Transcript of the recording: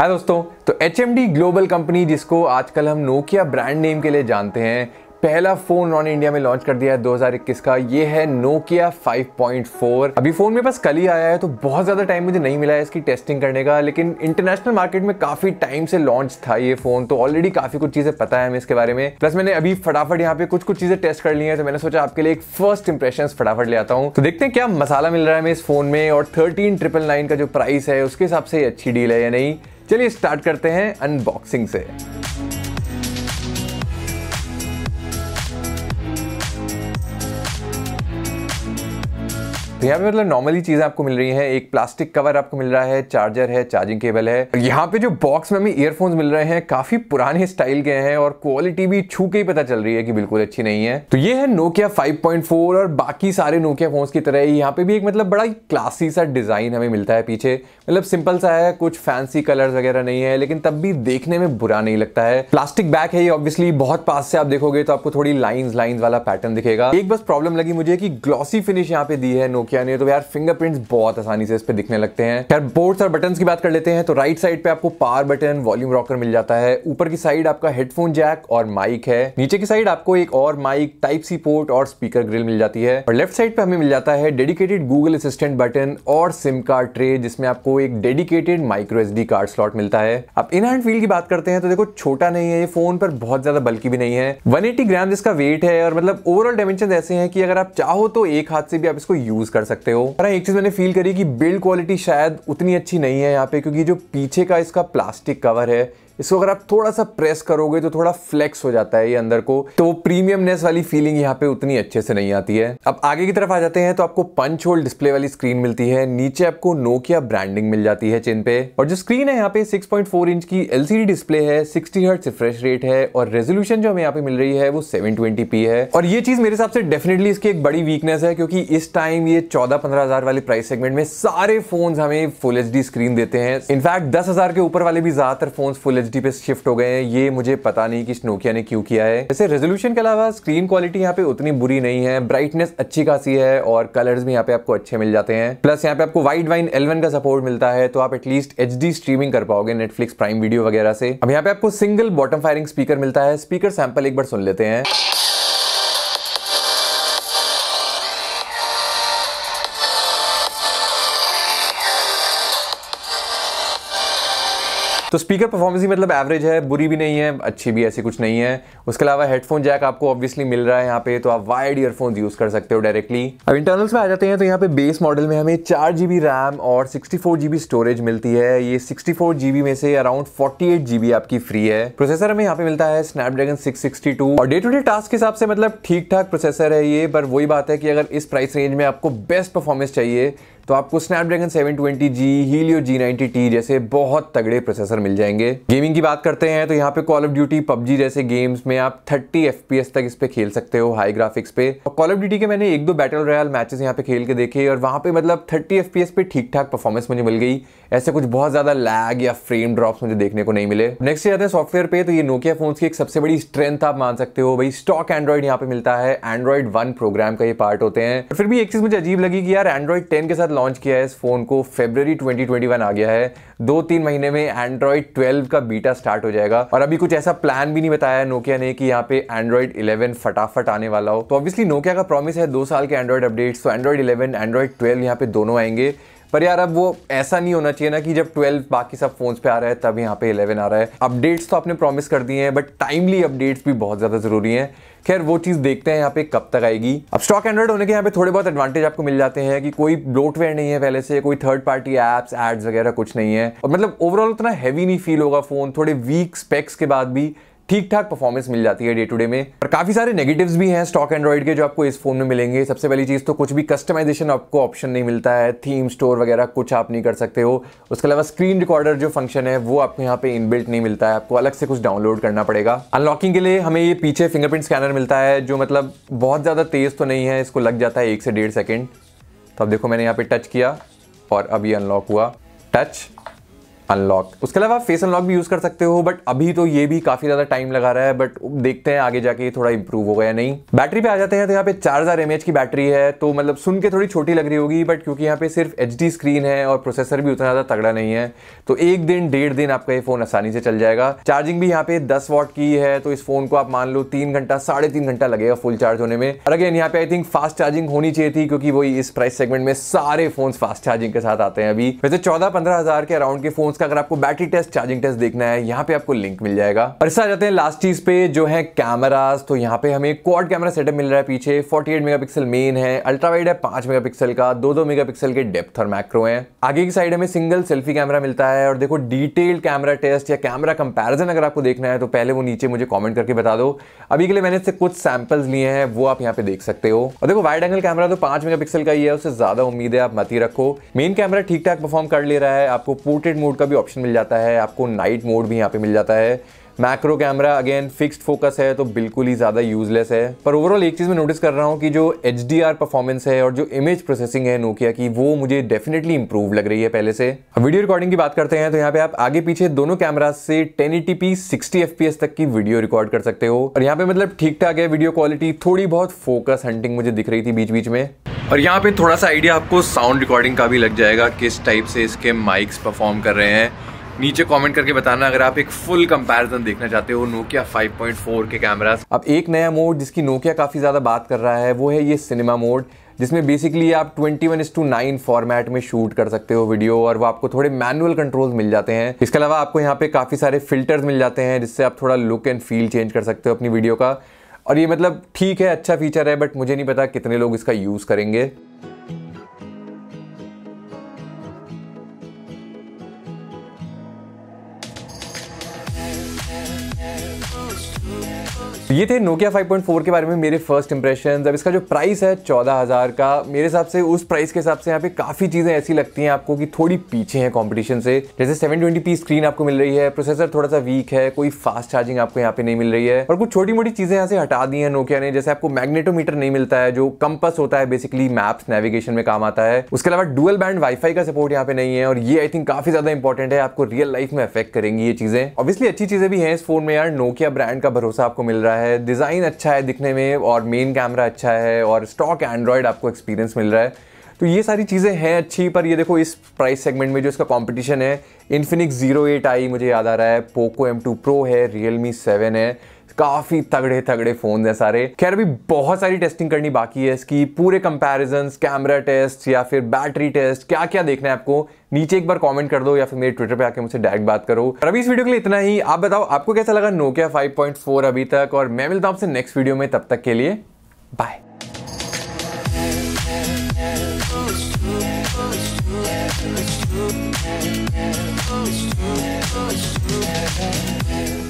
हाय दोस्तों तो H global company जिसको आजकल हम नोकिया ब्रांड नेम के लिए जानते हैं पहला फोन उन्होंने इंडिया में लॉन्च कर दिया है 2021 का ये है नोकिया 5.4 अभी फोन मेरे पास कल ही आया है तो बहुत ज्यादा टाइम मुझे नहीं मिला है इसकी टेस्टिंग करने का लेकिन इंटरनेशनल मार्केट में काफी टाइम से लॉन्च था ये फोन तो ऑलरेडी काफी कुछ चीजें पता है हमें इसके बारे में प्लस मैंने अभी फटाफट यहाँ पे कुछ कुछ चीजें टेस्ट कर ली है तो मैंने सोचा आपके लिए एक फर्स्ट इंप्रेशन फटाफट ले आता हूँ तो देखते हैं क्या मसाला मिल रहा है हमें इस फोन में और थर्टीन ट्रिपल नाइन का जो प्राइस है उसके हिसाब से अच्छी डील है या नहीं चलिए स्टार्ट करते हैं अनबॉक्सिंग से तो यहाँ पे मतलब नॉर्मली चीज़ें आपको मिल रही हैं एक प्लास्टिक कवर आपको मिल रहा है चार्जर है चार्जिंग केबल है यहाँ पे जो बॉक्स में हमें ईयरफोन्स मिल रहे हैं काफ़ी पुराने स्टाइल के हैं और क्वालिटी भी छू के ही पता चल रही है कि बिल्कुल अच्छी नहीं है तो ये है नोकिया 5.4 और बाकी सारे नोकिया फोन्स की तरह यहाँ पे भी एक मतलब बड़ा क्लासी सा डिज़ाइन हमें मिलता है पीछे मतलब सिंपल सा है कुछ फैंसी कलर वगैरह नहीं है लेकिन तब भी देखने में बुरा नहीं लगता है प्लास्टिक बैग है ये ऑब्वियसली बहुत पास से आप देखोगे तो आपको थोड़ी लाइन लाइन वाला पैटर्न दिखेगा एक बस प्रॉब्लम लगी मुझे कि ग्लॉसी फिनिश यहाँ पे दी है नोकिया किया नहीं है तो यार फिंगरप्रिंट्स बहुत आसानी से इस पर दिखने लगते हैं यार बोर्ड्स और बटन की बात कर लेते हैं तो राइट साइड पे आपको पार बटन वॉल्यूम रॉकर मिल जाता है ऊपर की साइड आपका हेडफोन जैक और माइक है नीचे की साइड आपको एक और माइक टाइप सी पोर्ट और स्पीकर ग्रिल मिल जाती है और लेफ्ट साइड पे हमें मिल जाता है डेडिकेटेड गूगल असिस्टेंट बटन और सिम कार्ड ट्रे जिसमें आपको एक dedicated micro S card slot मिलता है अब इन हैंड फील की बात करते हैं तो देखो छोटा नहीं है ये फोन पर बहुत ज्यादा बल्कि भी नहीं है 180 ग्राम इसका वेट है और मतलब ओवरऑल डायमेंशन ऐसे हैं कि अगर आप चाहो तो एक हाथ से भी आप इसको यूज कर कर सकते हो पर एक चीज़ मैंने फील करी कि बिल्ड क्वालिटी शायद उतनी अच्छी नहीं है यहाँ पे क्योंकि जो पीछे का इसका प्लास्टिक कवर है इसको अगर आप थोड़ा सा प्रेस करोगे तो थोड़ा फ्लेक्स हो जाता है ये अंदर को तो वो प्रीमियमनेस वाली फीलिंग यहाँ पे उतनी अच्छे से नहीं आती है अब आगे की तरफ आ जाते हैं तो आपको पंच होल डिस्प्ले वाली स्क्रीन मिलती है नीचे आपको नोकिया ब्रांडिंग मिल जाती है चिन पे और जो स्क्रीन है यहाँ पे सिक्स इंच की एलसीडी डिस्प्ले है सिक्सटी हर्ट रिफ्रेश रेट है और रेजोल्यूशन जो हमें यहाँ पे मिल रही है वो सेवन है और ये चीज मेरे हिसाब से डेफिनेटली इसकी एक बड़ी वीकनेस है क्योंकि इस टाइम ये चौदह पंद्रह हजार वाले प्राइस सेगमेंट में सारे फोन हमें फुल एच स्क्रीन देते हैं इनफैक्ट दस हजार के ऊपर वाले भी ज्यादातर फोन फुल एच एच पे शिफ्ट हो गए हैं ये मुझे पता नहीं कि नोकिया ने क्यों किया है वैसे रेजोल्यूशन के अलावा स्क्रीन क्वालिटी यहाँ पे उतनी बुरी नहीं है ब्राइटनेस अच्छी खासी है और कलर्स भी यहाँ पे आपको अच्छे मिल जाते हैं प्लस यहाँ पे आपको वाइड वाइन एलेवन का सपोर्ट मिलता है तो आप एटलीस्ट एच स्ट्रीमिंग कर पाओगे नेटफ्लिक्स प्राइम वीडियो वगैरह से अब यहाँ पे आपको सिंगल बॉटम फायरिंग स्पीकर मिलता है स्पीकर सैंपल एक बार सुन लेते हैं तो स्पीकर परफॉर्मेंस ही मतलब एवरेज है बुरी भी नहीं है अच्छी भी ऐसी कुछ नहीं है उसके अलावा हेडफोन जैक आपको ऑब्वियसली मिल रहा है यहाँ पे तो आप वाइड ईयरफोन्स यूज कर सकते हो डायरेक्टली अब इंटरनल्स में आ जाते हैं तो यहाँ पे बेस मॉडल में हमें चार जीबी रैम और सिक्सटी फोर जीबी स्टोरेज मिलती है ये सिक्सटी फोर जीबी में से अराउंड फोर्टी एट जीबी आपकी फ्री है प्रोसेसर हमें यहाँ पे मिलता है स्नैपड्रैगन सिक्स सिक्सटी टू और डे टू डे टास्क के हिसाब से मतलब ठीक ठाक प्रोसेसर है ये पर वही बात है कि अगर इस प्राइस रेंज में आपको बेस्ट परफॉर्मेंस चाहिए तो आपको स्नैपड्रैगन 720G, Helio G90T जैसे बहुत तगड़े प्रोसेसर मिल जाएंगे गेमिंग की बात करते हैं तो यहाँ पे कॉल ऑफ ड्यूटी पबजी जैसे गेम्स में आप 30 FPS तक इस पे खेल सकते हो हाई ग्राफिक्स पे और कॉल ऑफ ड्यूटी के मैंने एक दो बैटल रॉयल मैचेस यहाँ पे खेल के देखे और वहाँ पे मतलब 30 FPS पे ठीक ठाक परफॉर्मेंस मुझे मिल गई ऐसे कुछ बहुत ज्यादा लैग या फ्रेम ड्रॉप्स मुझे देखने को नहीं मिले नेक्स्ट जाते हैं सॉफ्टवेयर पे तो ये नोकिया फोन की एक सबसे बड़ी स्ट्रेंथ आप मान सकते हो भाई स्टॉक एंड्रॉइड यहाँ पे मिलता है एंड्रॉइड वन प्रोग्राम का ये पार्ट होते हैं फिर भी एक चीज मुझे अजीब लगी कि यार एंड्रॉइड टेन के साथ लॉन्च किया है इस फ़ोन को फेबररी 2021 आ गया है दो तीन महीने में एंड्रॉयड 12 का बीटा स्टार्ट हो जाएगा और अभी कुछ ऐसा प्लान भी नहीं बताया नोकिया ने कि यहाँ पे एंड्रॉयड 11 फटाफट आने वाला हो तो ऑब्वियसली नोकिया का प्रॉमिस है दो साल के एंड्रॉयड अपडेट्स तो एंड्रॉयड 11 एंड्रॉयड 12 यहाँ पे दोनों आएंगे पर यार अब वो ऐसा नहीं होना चाहिए ना कि जब ट्वेल्व बाकी सब फोन्स पे आ रहा है तब यहाँ पे इलेवन आ रहा है अपडेट्स तो आपने प्रॉमिस कर दिए हैं बट टाइमली अपडेट्स भी बहुत ज़्यादा ज़रूरी हैं खैर वो चीज़ देखते हैं यहाँ पे कब तक आएगी अब स्टॉक एंड्रॉइड होने के यहाँ पे थोड़े बहुत एडवांटेज आपको मिल जाते हैं कि कोई ब्लोटवेयर नहीं है पहले से कोई थर्ड पार्टी एप्स एड्स वगैरह कुछ नहीं है और मतलब ओवरऑल उतना हैवी नहीं फील होगा फ़ोन थोड़े वीक स्पेक्स के बाद भी ठीक ठाक परफॉर्मेंस मिल जाती है डे टू डे में पर काफी सारे नेगेटिव्स भी हैं स्टॉक एंड्रॉइड के जो आपको इस फोन में मिलेंगे सबसे पहली चीज़ तो कुछ भी कस्टमाइजेशन आपको ऑप्शन नहीं मिलता है थीम स्टोर वगैरह कुछ आप नहीं कर सकते हो उसके अलावा स्क्रीन रिकॉर्डर जो फंक्शन है वो आपको यहाँ पे इनबिल्ट नहीं मिलता है आपको अलग से कुछ डाउनलोड करना पड़ेगा अनलॉकिंग के लिए हमें ये पीछे फिंगरप्रिंट स्कैनर मिलता है जो मतलब बहुत ज़्यादा तेज़ तो नहीं है इसको लग जाता है एक से डेढ़ सेकेंड तो अब देखो मैंने यहाँ पे टच किया और अब ये अनलॉक हुआ टच अनलॉक उसके अलावा फेस अनलॉक भी यूज़ कर सकते हो बट अभी तो ये भी काफ़ी ज़्यादा टाइम लगा रहा है बट देखते हैं आगे जाके थोड़ा इंप्रूव होगा या नहीं बैटरी पे आ जाते हैं तो यहाँ पे चार हज़ार एम की बैटरी है तो मतलब सुन के थोड़ी छोटी लग रही होगी बट क्योंकि यहाँ पे सिर्फ एच स्क्रीन है और प्रोसेसर भी उतना ज़्यादा तगड़ा नहीं है तो एक दिन डेढ़ दिन आपका ये फ़ोन आसानी से चल जाएगा चार्जिंग भी यहाँ पे दस वॉट की है तो इस फ़ोन को आप मान लो तीन घंटा साढ़े तीन घंटा लगेगा फुल चार्ज होने में और अगेन यहाँ पे आई थिंक फास्ट चार्जिंग होनी चाहिए थी क्योंकि वही इस प्राइस सेगमेंट में सारे फोन फास्ट चार्जिंग के साथ आते हैं अभी वैसे चौदह पंद्रह हज़ार के अराउंड के फोन का अगर आपको बैटरी टेस्ट चार्जिंग टेस्ट देखना है यहाँ पे आपको लिंक मिल जाएगा और इससे आ जाते हैं लास्ट चीज पे जो है कैमराज तो यहाँ पे हमें क्वाड कैमरा सेटअप मिल रहा है पीछे 48 मेगापिक्सल मेन है अल्ट्रावाइड वाइड है 5 मेगापिक्सल का दो दो मेगापिक्सल के डेप्थ और मैक्रो है आगे की साइड हमें सिंगल सेल्फी कैमरा मिलता है और देखो डिटेल कैमरा टेस्ट या कैमरा कंपेरिजन अगर आपको देखना है तो पहले वो नीचे मुझे कॉमेंट करके बता दो अभी के लिए मैंने इससे कुछ सैम्पल्स लिए हैं वो आप यहाँ पे देख सकते हो और देखो वाइड एंगल कैमरा तो पांच मेगा का ही है उससे ज्यादा उम्मीद है आप मत ही रखो मेन कैमरा ठीक ठाक परफॉर्म कर ले रहा है आपको पोर्ट्रेट मोड का भी ऑप्शन मिल जाता है आपको नाइट मोड भी यहाँ पे मिल जाता है macro camera again fixed focus है तो बिल्कुल ही ज़्यादा यूजलेस है पर ओवरऑल एक चीज़ मैं नोटिस कर रहा हूँ कि जो एच परफॉर्मेंस है और जो इमेज प्रोसेसिंग है नोकिया की वो मुझे डेफिनेटली इंप्रूव लग रही है पहले से अब वीडियो रिकॉर्डिंग की बात करते हैं तो यहाँ पे आप आगे पीछे दोनों कैमराज से टेन एटी पी सिक्सटी तक की वीडियो रिकॉर्ड कर सकते हो और यहाँ पे मतलब ठीक ठाक है वीडियो क्वालिटी थोड़ी बहुत फोकस हंटिंग मुझे दिख रही थी बीच बीच में और यहाँ पे थोड़ा सा आइडिया आपको साउंड रिकॉर्डिंग का भी लग जाएगा किस टाइप से इसके माइक्स परफॉर्म कर रहे हैं नीचे कमेंट करके बताना अगर आप एक फुल कंपैरिजन देखना चाहते हो नोकिया 5.4 के कैमरा अब एक नया मोड जिसकी नोकिया काफ़ी ज़्यादा बात कर रहा है वो है ये सिनेमा मोड जिसमें बेसिकली आप twenty one two nine format में शूट कर सकते हो वीडियो और वो आपको थोड़े मैनुअल कंट्रोल्स मिल जाते हैं इसके अलावा आपको यहाँ पे काफ़ी सारे फिल्टर्स मिल जाते हैं जिससे आप थोड़ा लुक एंड फील चेंज कर सकते हो अपनी वीडियो का और ये मतलब ठीक है अच्छा फीचर है बट मुझे नहीं पता कितने लोग इसका यूज़ करेंगे तो ये थे नोकिया 5.4 के बारे में मेरे फर्स्ट इंप्रेशन अब इसका जो प्राइस है चौदह हज़ार का मेरे हिसाब से उस प्राइस के हिसाब से यहाँ पे काफ़ी चीज़ें ऐसी लगती हैं आपको कि थोड़ी पीछे हैं कंपटीशन से जैसे 720p स्क्रीन आपको मिल रही है प्रोसेसर थोड़ा सा वीक है कोई फास्ट चार्जिंग आपको यहाँ पे नहीं मिल रही है और कुछ छोटी मोटी चीज़ें यहाँ से हटा दी हैं नोकिया ने जैसे आपको मैग्नेटोमीटर नहीं मिलता है जो कंपस होता है बेसिकली मैप्स नेविगेशन में काम आता है उसके अलावा डुअल बैंड वाईफाई का सपोर्ट यहाँ पे नहीं है और ये आई थिंक काफ़ी ज़्यादा इंपॉर्टेंट है आपको रियल लाइफ में अफेक्ट करेंगी ये चीज़ें ऑब्वियसली अच्छी चीज़ें भी हैं इस फोन में यार नोकिया ब्रांड का भरोसा आपको मिल रहा है है डिज़ाइन अच्छा है दिखने में और मेन कैमरा अच्छा है और स्टॉक एंड्रॉयड आपको एक्सपीरियंस मिल रहा है तो ये सारी चीज़ें हैं अच्छी पर ये देखो इस प्राइस सेगमेंट में जो इसका कंपटीशन है इन्फिनिक्स जीरो एट आई मुझे याद आ रहा है पोको एम टू प्रो है रियल मी सेवन है काफी तगड़े तगड़े फोन है सारे खैर अभी बहुत सारी टेस्टिंग करनी बाकी है इसकी पूरे कंपेरिजन कैमरा टेस्ट या फिर बैटरी टेस्ट क्या क्या देखना है आपको नीचे एक बार कमेंट कर दो या फिर मेरे ट्विटर पे आके मुझसे डायरेक्ट बात करो और अभी इस वीडियो के लिए इतना ही आप बताओ आपको कैसा लगा नोकिया 5.4 अभी तक और मैं मिलता हूं आपसे नेक्स्ट वीडियो में तब तक के लिए बाय